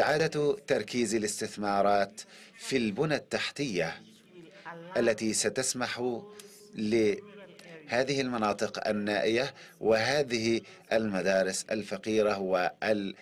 إعادة تركيز الاستثمارات في البنى التحتية التي ستسمح لهذه المناطق النائية وهذه المدارس الفقيرة والمدارس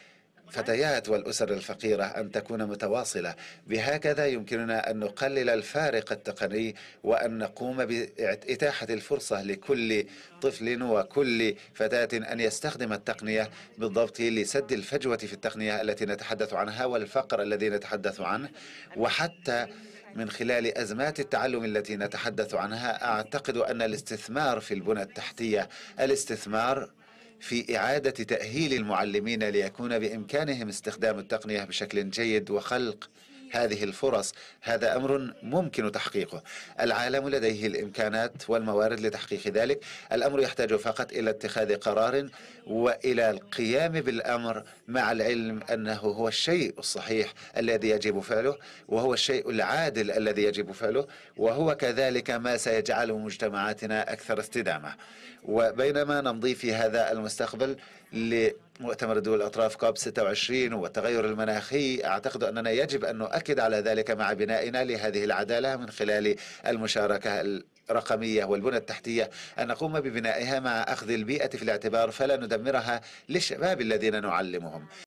الفتيات والأسر الفقيرة أن تكون متواصلة بهكذا يمكننا أن نقلل الفارق التقني وأن نقوم بإتاحة الفرصة لكل طفل وكل فتاة أن يستخدم التقنية بالضبط لسد الفجوة في التقنية التي نتحدث عنها والفقر الذي نتحدث عنه وحتى من خلال أزمات التعلم التي نتحدث عنها أعتقد أن الاستثمار في البنى التحتية الاستثمار في إعادة تأهيل المعلمين ليكون بإمكانهم استخدام التقنية بشكل جيد وخلق هذه الفرص هذا أمر ممكن تحقيقه العالم لديه الإمكانات والموارد لتحقيق ذلك الأمر يحتاج فقط إلى اتخاذ قرار وإلى القيام بالأمر مع العلم أنه هو الشيء الصحيح الذي يجب فعله وهو الشيء العادل الذي يجب فعله وهو كذلك ما سيجعل مجتمعاتنا أكثر استدامة وبينما نمضي في هذا المستقبل ل مؤتمر دول الأطراف كوب 26 والتغير المناخي أعتقد أننا يجب أن نؤكد على ذلك مع بنائنا لهذه العدالة من خلال المشاركة الرقمية والبنى التحتية أن نقوم ببنائها مع أخذ البيئة في الاعتبار فلا ندمرها للشباب الذين نعلمهم